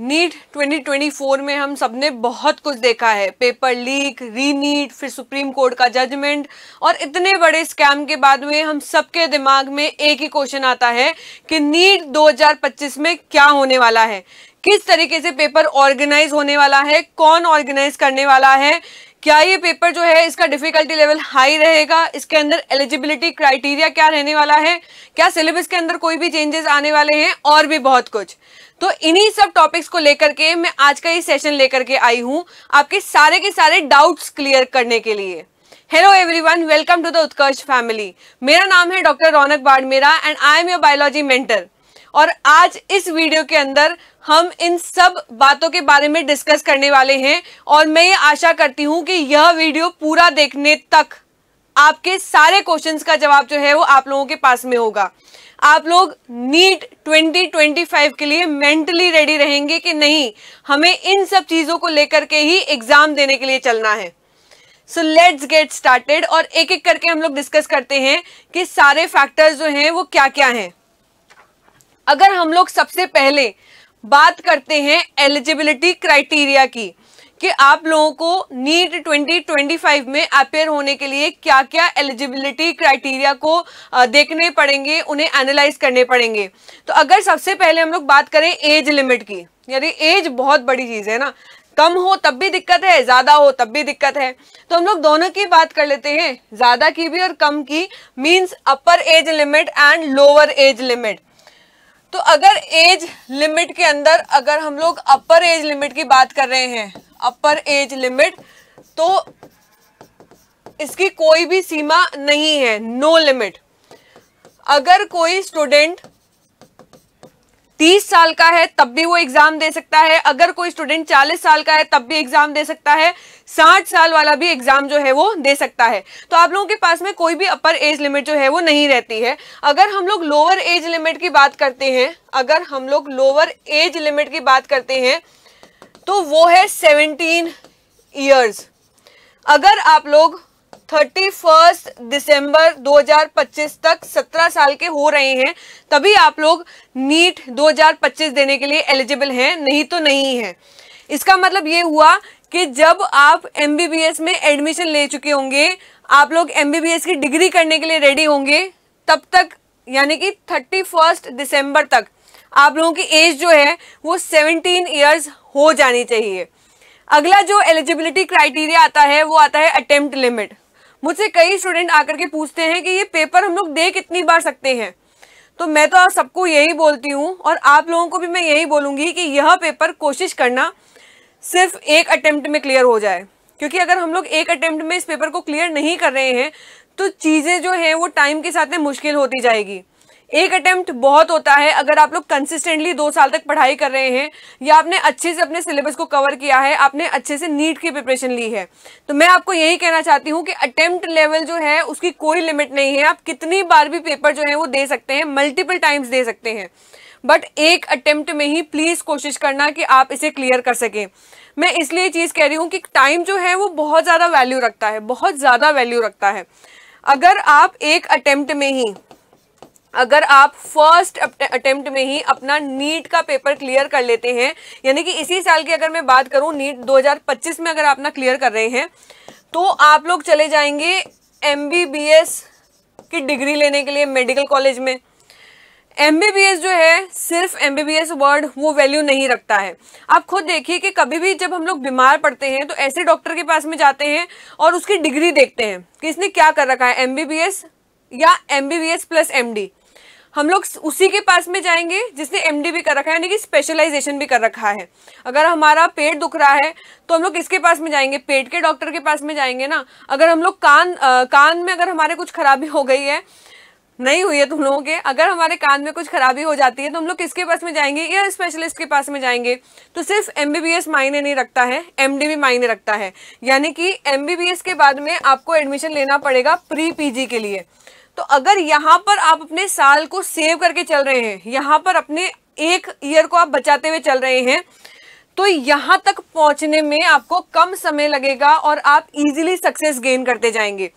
NEET 2024 में हम सबने बहुत कुछ देखा है पेपर लीक री नीट फिर सुप्रीम कोर्ट का जजमेंट और इतने बड़े स्कैम के बाद में हम सबके दिमाग में एक ही क्वेश्चन आता है कि नीट 2025 में क्या होने वाला है किस तरीके से पेपर ऑर्गेनाइज होने वाला है कौन ऑर्गेनाइज करने वाला है क्या ये पेपर जो है इसका डिफिकल्टी लेवल हाई रहेगा इसके अंदर एलिजिबिलिटी क्राइटेरिया क्या रहने वाला है क्या सिलेबस के अंदर कोई भी चेंजेस आने वाले हैं और भी बहुत कुछ तो इन्हीं सब टॉपिक्स को लेकर के मैं आज का ये सेशन लेकर के आई हूँ आपके सारे के सारे डाउट्स क्लियर करने के लिए hello everyone welcome to the Utkarsh family मेरा नाम है doctor Raunak Badmera and I am your biology mentor और आज इस वीडियो के अंदर हम इन सब बातों के बारे में डिस्कस करने वाले हैं और मैं ये आशा करती हूँ कि यह वीडियो पूरा देखने तक आपके सारे क्वेश्चंस का जवाब जो है वो आप लोगों के पास में होगा आप लोग नीट 2025 के लिए मेंटली रेडी रहेंगे कि नहीं हमें इन सब चीज़ों को लेकर के ही एग्ज़ाम देने के लिए चलना है सो लेट्स गेट स्टार्टेड और एक एक करके हम लोग डिस्कस करते हैं कि सारे फैक्टर्स जो हैं वो क्या क्या हैं अगर हम लोग सबसे पहले बात करते हैं एलिजिबिलिटी क्राइटेरिया की कि आप लोगों को नीट 2025 में अपेयर होने के लिए क्या क्या एलिजिबिलिटी क्राइटेरिया को देखने पड़ेंगे उन्हें एनालाइज करने पड़ेंगे तो अगर सबसे पहले हम लोग बात करें एज लिमिट की यानी एज बहुत बड़ी चीज़ है ना कम हो तब भी दिक्कत है ज़्यादा हो तब भी दिक्कत है तो हम लोग दोनों की बात कर लेते हैं ज़्यादा की भी और कम की means upper age limit and lower age limit तो अगर एज लिमिट के अंदर अगर हम लोग अपर एज लिमिट की बात कर रहे हैं अपर एज लिमिट तो इसकी कोई भी सीमा नहीं है नो लिमिट अगर कोई स्टूडेंट 30 साल का है तब भी वो एग्जाम दे सकता है अगर कोई स्टूडेंट चालीस साल का है तब भी एग्जाम दे सकता है साठ साल वाला भी एग्जाम जो है वो दे सकता है तो आप लोगों के पास में कोई भी अपर एज लिमिट जो है वो नहीं रहती है अगर हम लोग लोअर एज लिमिट की बात करते हैं अगर हम लोग लोअर एज लिमिट की बात करते हैं तो वो है सेवनटीन ईयर्स अगर आप लोग थर्टी फर्स्ट दिसंबर 2025 तक 17 साल के हो रहे हैं तभी आप लोग नीट 2025 देने के लिए एलिजिबल हैं नहीं तो नहीं है इसका मतलब ये हुआ कि जब आप एम में एडमिशन ले चुके होंगे आप लोग एम की डिग्री करने के लिए रेडी होंगे तब तक यानी कि थर्टी फर्स्ट दिसंबर तक आप लोगों की एज जो है वो सेवनटीन ईयर्स हो जानी चाहिए अगला जो एलिजिबिलिटी क्राइटेरिया आता है वो आता है अटेम्प्ट लिमिट मुझसे कई स्टूडेंट आकर के पूछते हैं कि ये पेपर हम लोग दे कितनी बार सकते हैं तो मैं तो आप सबको यही बोलती हूँ और आप लोगों को भी मैं यही बोलूँगी कि यह पेपर कोशिश करना सिर्फ एक अटैम्प्ट में क्लियर हो जाए क्योंकि अगर हम लोग एक अटैम्प्ट में इस पेपर को क्लियर नहीं कर रहे हैं तो चीज़ें जो हैं वो टाइम के साथ में मुश्किल होती जाएगी एक अटेम्प्ट बहुत होता है अगर आप लोग कंसिस्टेंटली दो साल तक पढ़ाई कर रहे हैं या आपने अच्छे से अपने सिलेबस को कवर किया है आपने अच्छे से नीट की प्रिपरेशन ली है तो मैं आपको यही कहना चाहती हूँ कि अटेम्प्ट लेवल जो है उसकी कोई लिमिट नहीं है आप कितनी बार भी पेपर जो है वो दे सकते हैं मल्टीपल टाइम्स दे सकते हैं बट एक अटेम्प्ट में ही प्लीज़ कोशिश करना कि आप इसे क्लियर कर सकें मैं इसलिए चीज़ कह रही हूँ कि टाइम जो है वो बहुत ज़्यादा वैल्यू रखता है बहुत ज़्यादा वैल्यू रखता है अगर आप एक अटेम्प्ट में ही अगर आप फर्स्ट अटेम्प्ट में ही अपना नीट का पेपर क्लियर कर लेते हैं यानी कि इसी साल की अगर मैं बात करूं नीट 2025 में अगर आप ना क्लियर कर रहे हैं तो आप लोग चले जाएंगे एम की डिग्री लेने के लिए मेडिकल कॉलेज में एम जो है सिर्फ एम वर्ड वो वैल्यू नहीं रखता है आप खुद देखिए कि कभी भी जब हम लोग बीमार पड़ते हैं तो ऐसे डॉक्टर के पास में जाते हैं और उसकी डिग्री देखते हैं कि इसने क्या कर रखा है एम या एम प्लस एम हम लोग उसी के पास में जाएंगे जिसने एम भी कर रखा है यानी कि स्पेशलाइजेशन भी कर रखा है अगर हमारा पेट दुख रहा है तो हम लोग किसके पास में जाएंगे पेट के डॉक्टर के पास में जाएंगे ना अगर हम लोग कान आ, कान में अगर हमारे कुछ खराबी हो गई है नहीं हुई है तुम लोगों के अगर हमारे कान में कुछ खराबी हो जाती है तो हम लोग किसके पास में जाएंगे या स्पेशलिस्ट के पास में जाएंगे तो सिर्फ एम मायने नहीं रखता है एम भी मायने रखता है यानी कि एम के बाद में आपको एडमिशन लेना पड़ेगा प्री जी के लिए तो अगर यहाँ पर आप अपने साल को सेव करके चल रहे हैं यहाँ पर अपने एक ईयर को आप बचाते हुए चल रहे हैं तो यहाँ तक पहुँचने में आपको कम समय लगेगा और आप इजीली सक्सेस गेन करते जाएंगे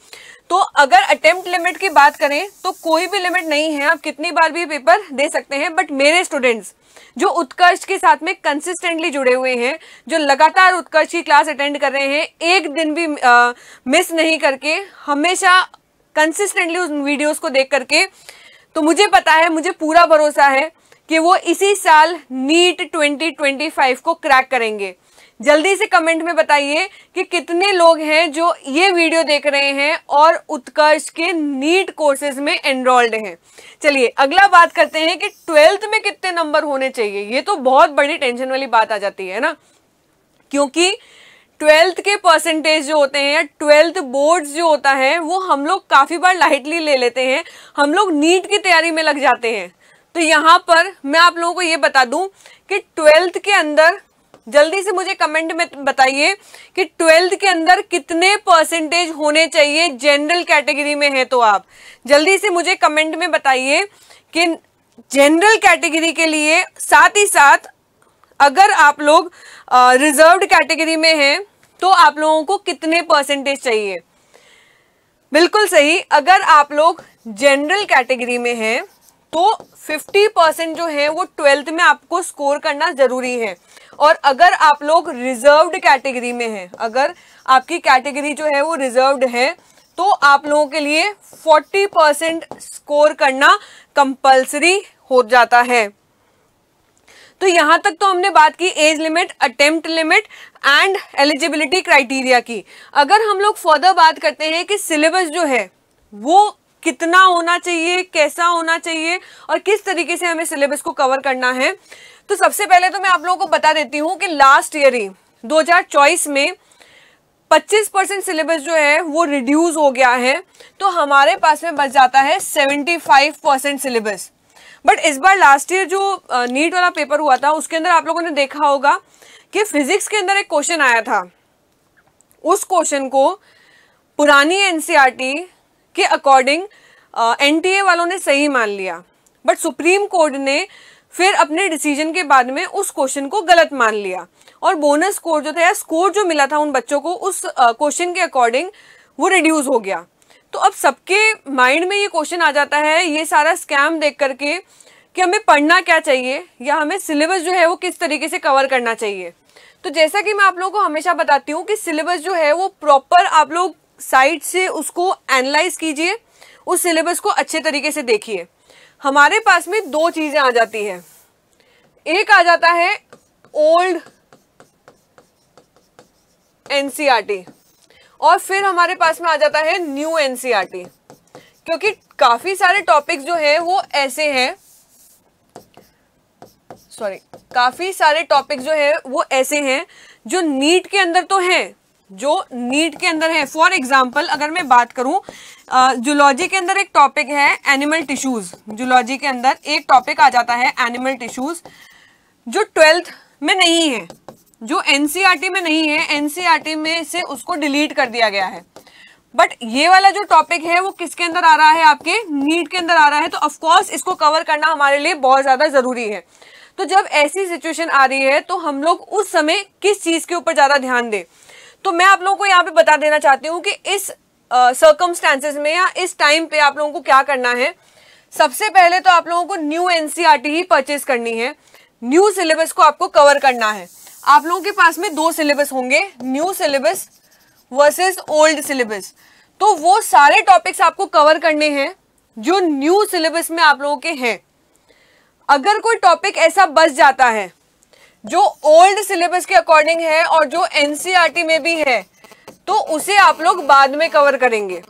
तो अगर अटेम्प्ट लिमिट की बात करें तो कोई भी लिमिट नहीं है आप कितनी बार भी पेपर दे सकते हैं बट मेरे स्टूडेंट्स जो उत्कर्ष के साथ में कंसिस्टेंटली जुड़े हुए हैं जो लगातार उत्कर्ष की क्लास अटेंड कर रहे हैं एक दिन भी आ, मिस नहीं करके हमेशा कंसिस्टेंटली उन वीडियोस को देख करके तो मुझे पता है मुझे पूरा भरोसा है कि वो इसी साल नीट 2025 को क्रैक करेंगे जल्दी से कमेंट में बताइए कि कितने लोग हैं जो ये वीडियो देख रहे हैं और उत्कर्ष के नीट कोर्सेज में एनरोल्ड हैं चलिए अगला बात करते हैं कि ट्वेल्थ में कितने नंबर होने चाहिए ये तो बहुत बड़ी टेंशन वाली बात आ जाती है ना क्योंकि ट्वेल्थ के परसेंटेज जो होते हैं ट्वेल्थ बोर्ड्स जो होता है वो हम लोग काफ़ी बार लाइटली ले लेते हैं हम लोग नीट की तैयारी में लग जाते हैं तो यहाँ पर मैं आप लोगों को ये बता दूँ कि ट्वेल्थ के अंदर जल्दी से मुझे कमेंट में बताइए कि ट्वेल्थ के अंदर कितने परसेंटेज होने चाहिए जनरल कैटेगरी में है तो आप जल्दी से मुझे कमेंट में बताइए कि जनरल कैटेगरी के लिए साथ ही साथ अगर आप लोग रिजर्व्ड कैटेगरी में है तो आप लोगों को कितने परसेंटेज चाहिए बिल्कुल सही अगर आप लोग जनरल कैटेगरी में हैं तो 50 परसेंट जो है वो ट्वेल्थ में आपको स्कोर करना ज़रूरी है और अगर आप लोग रिजर्व्ड कैटेगरी में हैं अगर आपकी कैटेगरी जो है वो रिजर्व्ड है तो आप लोगों के लिए 40 परसेंट स्कोर करना कंपलसरी हो जाता है तो यहाँ तक तो हमने बात की age limit attempt limit and eligibility criteria की अगर हम लोग फर्दर बात करते हैं कि सिलेबस जो है वो कितना होना चाहिए कैसा होना चाहिए और किस तरीके से हमें सिलेबस को कवर करना है तो सबसे पहले तो मैं आप लोगों को बता देती हूँ कि लास्ट ईयर ही दो में 25 परसेंट सिलेबस जो है वो रिड्यूस हो गया है तो हमारे पास में बच जाता है 75 परसेंट सिलेबस बट इस बार लास्ट ईयर जो नीट वाला पेपर हुआ था उसके अंदर आप लोगों ने देखा होगा कि फिजिक्स के अंदर एक क्वेश्चन आया था उस क्वेश्चन को पुरानी एनसीआर e के अकॉर्डिंग एन वालों ने सही मान लिया बट सुप्रीम कोर्ट ने फिर अपने डिसीजन के बाद में उस क्वेश्चन को गलत मान लिया और बोनस स्कोर जो था या स्कोर जो मिला था उन बच्चों को उस क्वेश्चन के अकॉर्डिंग वो रिड्यूस हो गया तो अब सबके माइंड में ये क्वेश्चन आ जाता है ये सारा स्कैम देख करके कि हमें पढ़ना क्या चाहिए या हमें सिलेबस जो है वो किस तरीके से कवर करना चाहिए तो जैसा कि मैं आप लोगों को हमेशा बताती हूँ कि सिलेबस जो है वो प्रॉपर आप लोग साइड से उसको एनालाइज कीजिए उस सिलेबस को अच्छे तरीके से देखिए हमारे पास में दो चीज़ें आ जाती हैं एक आ जाता है ओल्ड एनसीआरटी और फिर हमारे पास में आ जाता है न्यू एनसीईआरटी e क्योंकि काफी सारे टॉपिक्स जो है वो ऐसे हैं सॉरी काफी सारे टॉपिक जो है वो ऐसे हैं जो नीट के अंदर तो हैं जो नीट के अंदर है फॉर एग्जाम्पल अगर मैं बात करूं जूलॉजी के अंदर एक टॉपिक है एनिमल टिश्यूज जूलॉजी के अंदर एक टॉपिक आ जाता है एनिमल टिश्यूज जो ट्वेल्थ में नहीं है जो एनसीईआरटी e में नहीं है एनसीईआरटी e में से उसको डिलीट कर दिया गया है बट ये वाला जो टॉपिक है वो किसके अंदर आ रहा है आपके नीट के अंदर आ रहा है तो ऑफकोर्स इसको कवर करना हमारे लिए बहुत ज़्यादा ज़रूरी है तो जब ऐसी सिचुएशन आ रही है तो हम लोग उस समय किस चीज़ के ऊपर ज़्यादा ध्यान दें तो मैं आप लोगों को यहाँ पे बता देना चाहती हूँ कि इस सर्कमस्टांसेस uh, में या इस टाइम पे आप लोगों को क्या करना है सबसे पहले तो आप लोगों को न्यू एनसीआरटी e ही परचेज करनी है न्यू सिलेबस को आपको कवर करना है आप लोगों के पास में दो सिलेबस होंगे new syllabus versus old syllabus तो वो सारे टॉपिक्स आपको कवर करने हैं जो न्यू सिलेबस में आप लोगों के हैं अगर कोई टॉपिक ऐसा बच जाता है जो ओल्ड सिलेबस के अकॉर्डिंग है और जो एनसीईआरटी e में भी है तो उसे आप लोग बाद में कवर करेंगे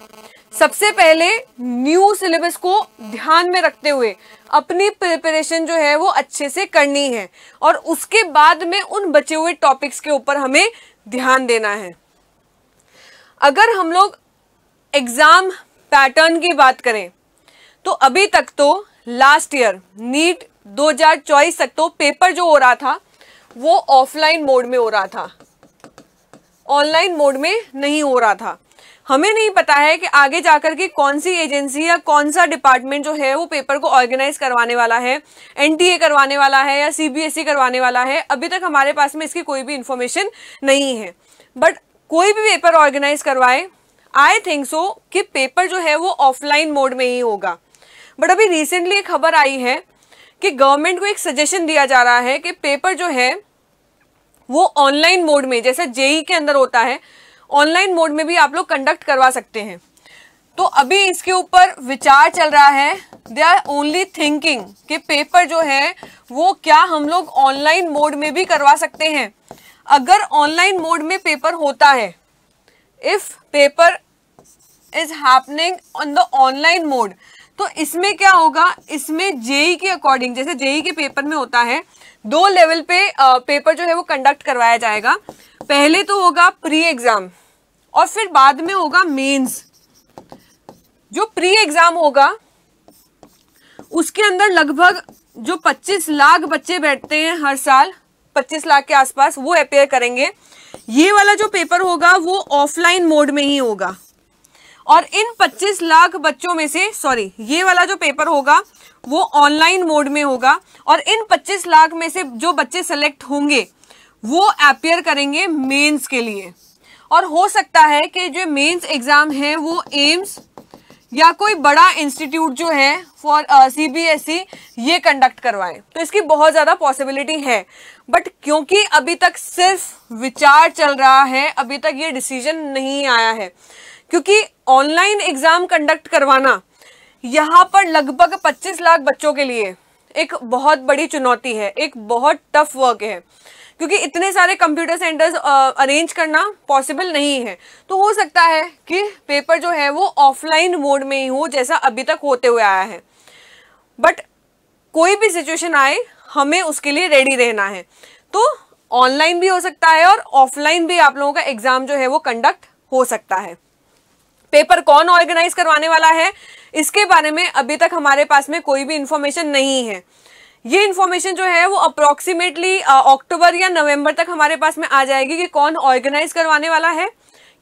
सबसे पहले न्यू सिलेबस को ध्यान में रखते हुए अपनी प्रिपरेशन जो है वो अच्छे से करनी है और उसके बाद में उन बचे हुए टॉपिक्स के ऊपर हमें ध्यान देना है अगर हम लोग एग्ज़ाम पैटर्न की बात करें तो अभी तक तो लास्ट ईयर नीट 2024 तक तो पेपर जो हो रहा था वो ऑफलाइन मोड में हो रहा था ऑनलाइन मोड में नहीं हो रहा था हमें नहीं पता है कि आगे जाकर के कौन सी एजेंसी या कौन सा डिपार्टमेंट जो है वो पेपर को ऑर्गेनाइज करवाने वाला है एनटीए करवाने वाला है या सीबीएसई करवाने वाला है अभी तक हमारे पास में इसकी कोई भी इंफॉर्मेशन नहीं है बट कोई भी पेपर ऑर्गेनाइज करवाए आई थिंक सो कि पेपर जो है वो ऑफलाइन मोड में ही होगा बट अभी रिसेंटली एक खबर आई है कि गवर्नमेंट को एक सजेशन दिया जा रहा है कि पेपर जो है वो ऑनलाइन मोड में जैसे जेई के अंदर होता है ऑनलाइन मोड में भी आप लोग कंडक्ट करवा सकते हैं तो अभी इसके ऊपर विचार चल रहा है दे आर ओनली थिंकिंग कि पेपर जो है वो क्या हम लोग ऑनलाइन मोड में भी करवा सकते हैं अगर ऑनलाइन मोड में पेपर होता है if paper is happening on the online mode तो इसमें क्या होगा इसमें जेई e के अकॉर्डिंग जैसे जेई e के पेपर में होता है दो लेवल पे आ, पेपर जो है वो कंडक्ट करवाया जाएगा पहले तो होगा प्री एग्जाम और फिर बाद में होगा मेंस जो प्री एग्जाम होगा उसके अंदर लगभग जो 25 लाख बच्चे बैठते हैं हर साल 25 लाख के आसपास वो अपेयर करेंगे ये वाला जो पेपर होगा वो ऑफलाइन मोड में ही होगा और इन 25 लाख बच्चों में से सॉरी ये वाला जो पेपर होगा वो ऑनलाइन मोड में होगा और इन 25 लाख में से जो बच्चे सेलेक्ट होंगे वो अपियर करेंगे मेंस के लिए और हो सकता है कि जो मेंस एग्ज़ाम है वो एम्स या कोई बड़ा इंस्टीट्यूट जो है for C B S E ये कंडक्ट करवाएं तो इसकी बहुत ज़्यादा पॉसिबिलिटी है बट क्योंकि अभी तक सिर्फ विचार चल रहा है अभी तक ये डिसीजन नहीं आया है क्योंकि ऑनलाइन एग्जाम कंडक्ट करवाना यहाँ पर लगभग 25 लाख बच्चों के लिए एक बहुत बड़ी चुनौती है एक बहुत टफ वर्क है क्योंकि इतने सारे कंप्यूटर सेंटर्स अरेंज करना पॉसिबल नहीं है तो हो सकता है कि पेपर जो है वो ऑफलाइन मोड में ही हो जैसा अभी तक होते हुए आया है बट कोई भी सिचुएशन आए हमें उसके लिए रेडी रहना है तो ऑनलाइन भी हो सकता है और ऑफलाइन भी आप लोगों का एग्ज़ाम जो है वो कंडक्ट हो सकता है पेपर कौन ऑर्गेनाइज करवाने वाला है इसके बारे में अभी तक हमारे पास में कोई भी इंफॉर्मेशन नहीं है ये इन्फॉर्मेशन जो है वो अप्रोक्सीमेटली अक्टूबर या नवंबर तक हमारे पास में आ जाएगी कि कौन ऑर्गेनाइज करवाने वाला है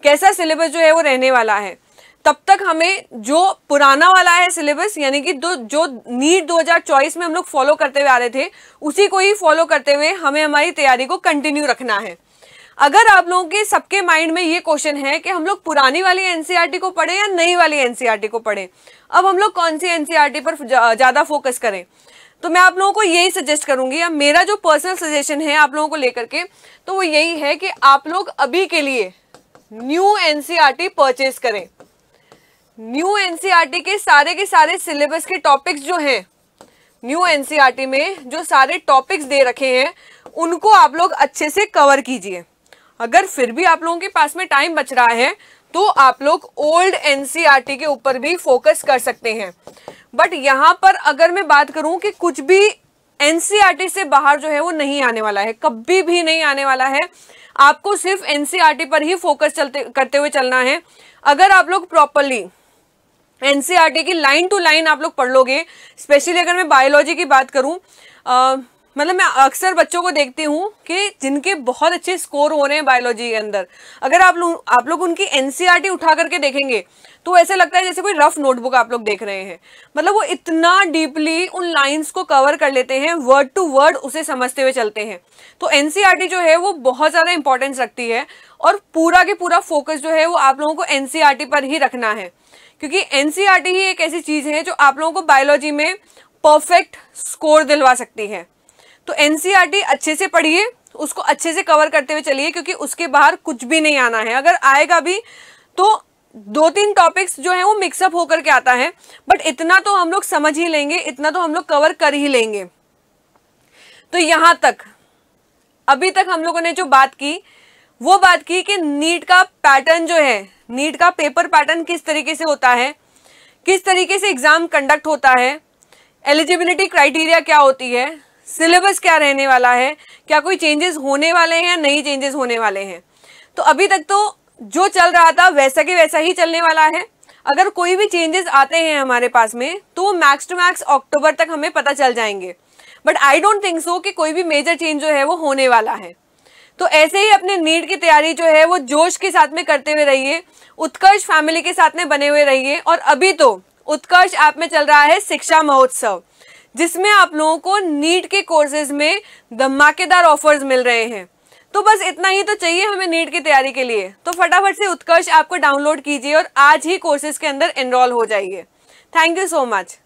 कैसा सिलेबस जो है वो रहने वाला है तब तक हमें जो पुराना वाला है सिलेबस यानी कि दो जो नीट 2024 में हम लोग फॉलो करते हुए आ रहे थे उसी को ही फॉलो करते हुए हमें हमारी तैयारी को कंटिन्यू रखना है अगर आप लोगों के सबके माइंड में ये क्वेश्चन है कि हम लोग पुरानी वाली एनसीईआरटी e को पढ़े या नई वाली एनसीईआरटी e को पढ़ें अब हम लोग कौन सी एनसीईआरटी e पर ज़्यादा फोकस करें तो मैं आप लोगों को यही सजेस्ट करूंगी या मेरा जो पर्सनल सजेशन है आप लोगों को लेकर के तो वो यही है कि आप लोग अभी के लिए न्यू एनसीईआरटी परचेज करें न्यू एनसीईआरटी के सारे के सारे सिलेबस के टॉपिक्स जो हैं न्यू एनसीईआरटी में जो सारे टॉपिक्स दे रखे हैं उनको आप लोग अच्छे से कवर कीजिए अगर फिर भी आप लोगों के पास में टाइम बच रहा है तो आप लोग ओल्ड एनसीईआरटी e के ऊपर भी फोकस कर सकते हैं बट यहाँ पर अगर मैं बात करूँ कि कुछ भी एनसीईआरटी e से बाहर जो है वो नहीं आने वाला है कभी भी नहीं आने वाला है आपको सिर्फ एनसीईआरटी e पर ही फोकस चलते करते हुए चलना है अगर आप लोग प्रॉपरली एनसीईआरटी की लाइन टू लाइन आप लोग पढ़ लोगे स्पेशली अगर मैं बायोलॉजी की बात करूं मतलब मैं अक्सर बच्चों को देखती हूँ कि जिनके बहुत अच्छे स्कोर हो रहे हैं बायोलॉजी के अंदर अगर आप लोग आप लोग उनकी एनसीईआरटी e उठा करके देखेंगे तो ऐसे लगता है जैसे कोई रफ नोटबुक आप लोग देख रहे हैं मतलब वो इतना डीपली उन लाइंस को कवर कर लेते हैं वर्ड टू वर्ड उसे समझते हुए चलते हैं तो एनसीईआरटी e जो है वो बहुत ज़्यादा इंपॉर्टेंस रखती है और पूरा के पूरा फोकस जो है वो आप लोगों को एनसीईआरटी e पर ही रखना है क्योंकि एनसीईआरटी ही एक ऐसी चीज़ है जो आप लोगों को बायोलॉजी में परफेक्ट स्कोर दिलवा सकती है तो एनसीईआरटी e अच्छे से पढ़िए उसको अच्छे से कवर करते हुए चलिए क्योंकि उसके बाहर कुछ भी नहीं आना है अगर आएगा भी तो दो तीन टॉपिक्स जो है वो मिक्सअप होकर के आता है बट इतना तो हम लोग समझ ही लेंगे इतना तो हम लोग कवर कर ही लेंगे तो यहां तक अभी तक हम लोगों ने जो बात की वो बात की कि नीट का पैटर्न जो है नीट का पेपर पैटर्न किस तरीके से होता है किस तरीके से एग्जाम कंडक्ट होता है एलिजिबिलिटी क्राइटेरिया क्या होती है सिलेबस क्या रहने वाला है क्या कोई चेंजेस होने वाले हैं या नहीं चेंजेस होने वाले हैं तो अभी तक तो जो चल रहा था वैसा के वैसा ही चलने वाला है अगर कोई भी चेंजेस आते हैं हमारे पास में तो वो मैक्स टू मैक्स अक्टूबर तक हमें पता चल जाएंगे but I don't think so कि कोई भी मेजर चेंज जो है वो होने वाला है तो ऐसे ही अपने नीड की तैयारी जो है वो जोश के साथ में करते हुए रहिए उत्कर्ष फैमिली के साथ में बने हुए रहिए और अभी तो उत्कर्ष ऐप में चल रहा है शिक्षा महोत्सव जिसमें आप लोगों को नीट के कोर्सेज में धमाकेदार ऑफर्स मिल रहे हैं तो बस इतना ही तो चाहिए हमें नीट की तैयारी के लिए तो फटाफट से उत्कर्ष आपको डाउनलोड कीजिए और आज ही कोर्सेज के अंदर एनरोल हो जाइए थैंक यू सो मच